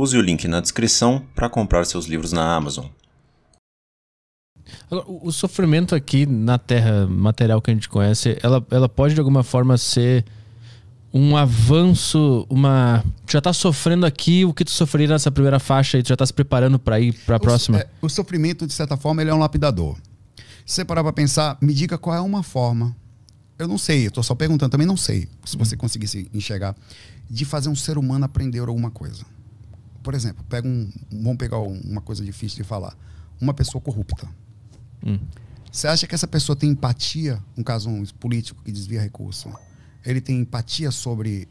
Use o link na descrição para comprar seus livros na Amazon. Agora, o sofrimento aqui na Terra material que a gente conhece, ela, ela pode de alguma forma ser um avanço, uma. Tu já tá sofrendo aqui o que tu sofreria nessa primeira faixa e tu já tá se preparando para ir para a próxima? É, o sofrimento, de certa forma, ele é um lapidador. Se você parar para pensar, me diga qual é uma forma. Eu não sei, eu tô só perguntando, também não sei, se você uhum. conseguisse enxergar, de fazer um ser humano aprender alguma coisa por exemplo, pega um, vamos pegar uma coisa difícil de falar, uma pessoa corrupta. Hum. Você acha que essa pessoa tem empatia, um caso um político que desvia recurso? Ele tem empatia sobre.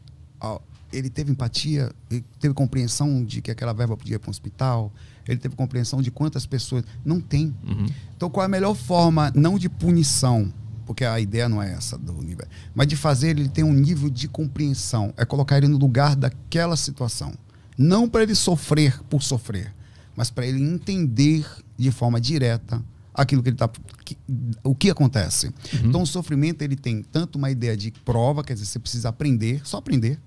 Ele teve empatia, ele teve compreensão de que aquela verba podia ir para um hospital, ele teve compreensão de quantas pessoas. Não tem. Uhum. Então, qual é a melhor forma, não de punição, porque a ideia não é essa do universo, mas de fazer ele ter um nível de compreensão, é colocar ele no lugar daquela situação. Não para ele sofrer por sofrer, mas para ele entender de forma direta aquilo que ele está o que acontece. Uhum. Então o sofrimento ele tem tanto uma ideia de prova, quer dizer, você precisa aprender, só aprender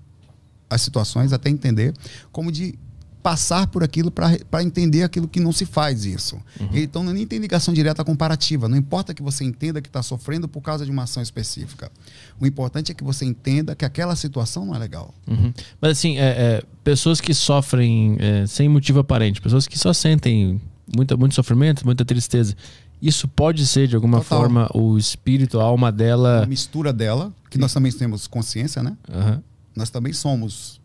as situações até entender, como de passar por aquilo para entender aquilo que não se faz isso. Uhum. Então, é nem tem ligação direta comparativa. Não importa que você entenda que está sofrendo por causa de uma ação específica. O importante é que você entenda que aquela situação não é legal. Uhum. Mas, assim, é, é, pessoas que sofrem é, sem motivo aparente, pessoas que só sentem muita, muito sofrimento, muita tristeza, isso pode ser, de alguma Total. forma, o espírito, a alma dela... A mistura dela, que nós também temos consciência, né? Uhum. Nós também somos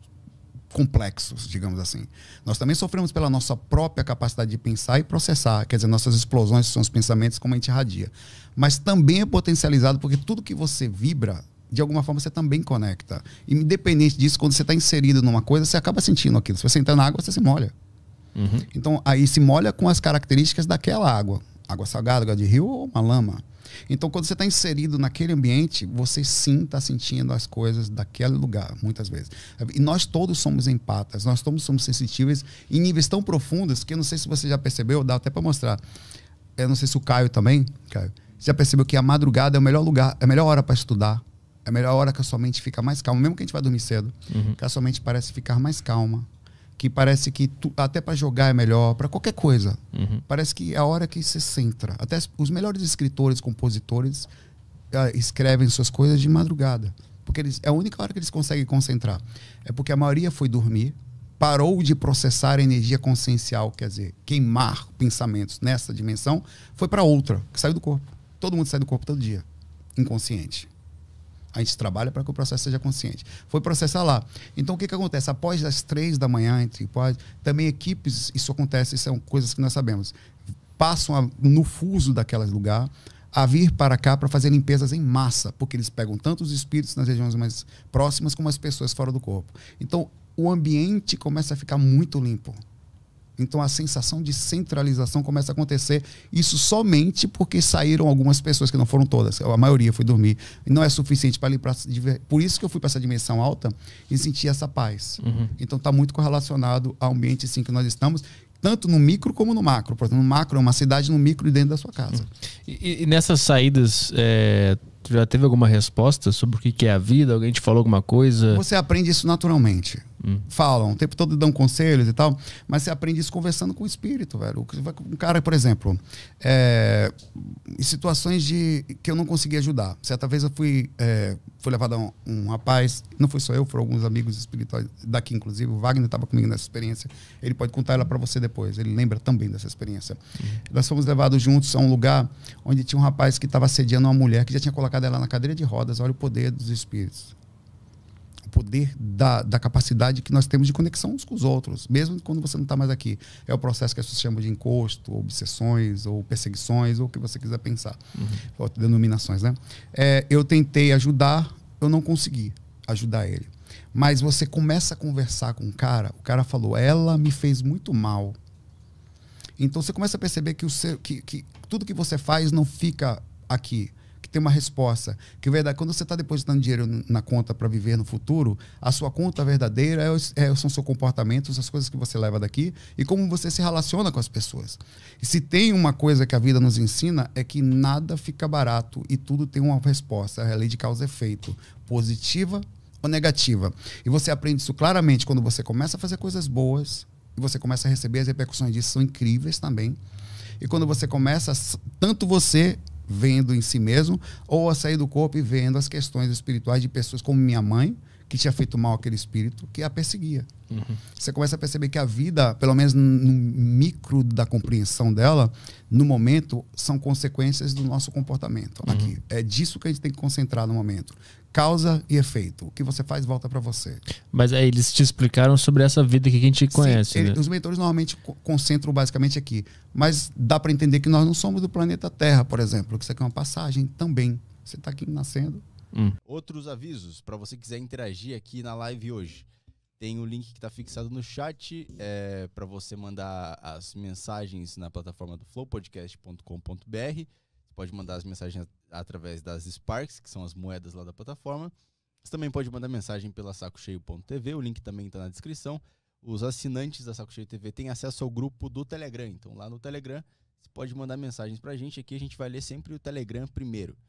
complexos, digamos assim. Nós também sofremos pela nossa própria capacidade de pensar e processar, quer dizer, nossas explosões são os pensamentos como a gente irradia. Mas também é potencializado porque tudo que você vibra, de alguma forma você também conecta. E independente disso, quando você está inserido numa coisa, você acaba sentindo aquilo. Se você entrar na água, você se molha. Uhum. Então, aí se molha com as características daquela água água salgada, água de rio ou uma lama. Então, quando você está inserido naquele ambiente, você sim está sentindo as coisas daquele lugar, muitas vezes. E nós todos somos empatas, nós todos somos sensitivos em níveis tão profundos que eu não sei se você já percebeu, dá até para mostrar. Eu não sei se o Caio também, Caio, já percebeu que a madrugada é o melhor lugar, é a melhor hora para estudar, é a melhor hora que a sua mente fica mais calma, mesmo que a gente vai dormir cedo, uhum. que a sua mente parece ficar mais calma que parece que tu, até para jogar é melhor, para qualquer coisa. Uhum. Parece que é a hora que se centra. Até os melhores escritores, compositores uh, escrevem suas coisas de madrugada, porque eles, é a única hora que eles conseguem concentrar. É porque a maioria foi dormir, parou de processar a energia consciencial, quer dizer, queimar pensamentos nessa dimensão, foi para outra, que saiu do corpo. Todo mundo sai do corpo todo dia, inconsciente a gente trabalha para que o processo seja consciente. Foi processar lá. Então, o que, que acontece? Após as três da manhã, entre pós, também equipes, isso acontece, são coisas que nós sabemos, passam a, no fuso daquele lugar a vir para cá para fazer limpezas em massa, porque eles pegam tanto os espíritos nas regiões mais próximas como as pessoas fora do corpo. Então, o ambiente começa a ficar muito limpo. Então a sensação de centralização começa a acontecer. Isso somente porque saíram algumas pessoas, que não foram todas, a maioria foi dormir. Não é suficiente para ir para. Por isso que eu fui para essa dimensão alta e senti essa paz. Uhum. Então está muito correlacionado ao ambiente sim que nós estamos tanto no micro como no macro. Portanto no macro é uma cidade, no micro e dentro da sua casa. Uhum. E, e nessas saídas, é, Tu já teve alguma resposta sobre o que é a vida? Alguém te falou alguma coisa? Você aprende isso naturalmente. Hum. Falam, o tempo todo dão conselhos e tal, mas você aprende isso conversando com o espírito, velho. Um cara, por exemplo, é, em situações de que eu não consegui ajudar. Certa vez eu fui, é, fui levado a um, um, rapaz, não foi só eu, foram alguns amigos espirituais daqui, inclusive. O Wagner estava comigo nessa experiência. Ele pode contar ela para você depois, ele lembra também dessa experiência. Hum. Nós fomos levados juntos a um lugar onde tinha um rapaz que estava assediando uma mulher que já tinha colocado colocado ela na cadeira de rodas. Olha o poder dos espíritos. O poder da, da capacidade que nós temos de conexão uns com os outros, mesmo quando você não está mais aqui. É o processo que as pessoas chamam de encosto, obsessões, ou perseguições, ou o que você quiser pensar. Uhum. Ou denominações, né? É, eu tentei ajudar, eu não consegui ajudar ele. Mas você começa a conversar com o cara, o cara falou, ela me fez muito mal. Então você começa a perceber que, o ser, que, que tudo que você faz não fica aqui que tem uma resposta. Que é verdade, quando você está depositando dinheiro na conta para viver no futuro, a sua conta verdadeira é, é, são seu comportamento, as coisas que você leva daqui e como você se relaciona com as pessoas. E se tem uma coisa que a vida nos ensina é que nada fica barato e tudo tem uma resposta, é a lei de causa e efeito, positiva ou negativa. E você aprende isso claramente quando você começa a fazer coisas boas e você começa a receber as repercussões disso são incríveis também. E quando você começa, tanto você vendo em si mesmo, ou a sair do corpo e vendo as questões espirituais de pessoas como minha mãe, que tinha feito mal aquele espírito que a perseguia. Uhum. Você começa a perceber que a vida, pelo menos no micro da compreensão dela, no momento, são consequências do nosso comportamento. Uhum. Aqui é disso que a gente tem que concentrar no momento. Causa e efeito. O que você faz volta para você. Mas aí eles te explicaram sobre essa vida que a gente conhece. Sim, ele, né? Os mentores normalmente concentram basicamente aqui. Mas dá para entender que nós não somos do planeta Terra, por exemplo, que isso aqui é uma passagem também. Você está aqui nascendo, Hum. Outros avisos, para você quiser interagir aqui na live hoje. Tem o link que está fixado no chat é, para você mandar as mensagens na plataforma do flowpodcast.com.br. Você pode mandar as mensagens através das Sparks, que são as moedas lá da plataforma. Você também pode mandar mensagem pela sacocheio.tv, o link também está na descrição. Os assinantes da Saco Cheio TV têm acesso ao grupo do Telegram. Então, lá no Telegram, você pode mandar mensagens para a gente. Aqui a gente vai ler sempre o Telegram primeiro.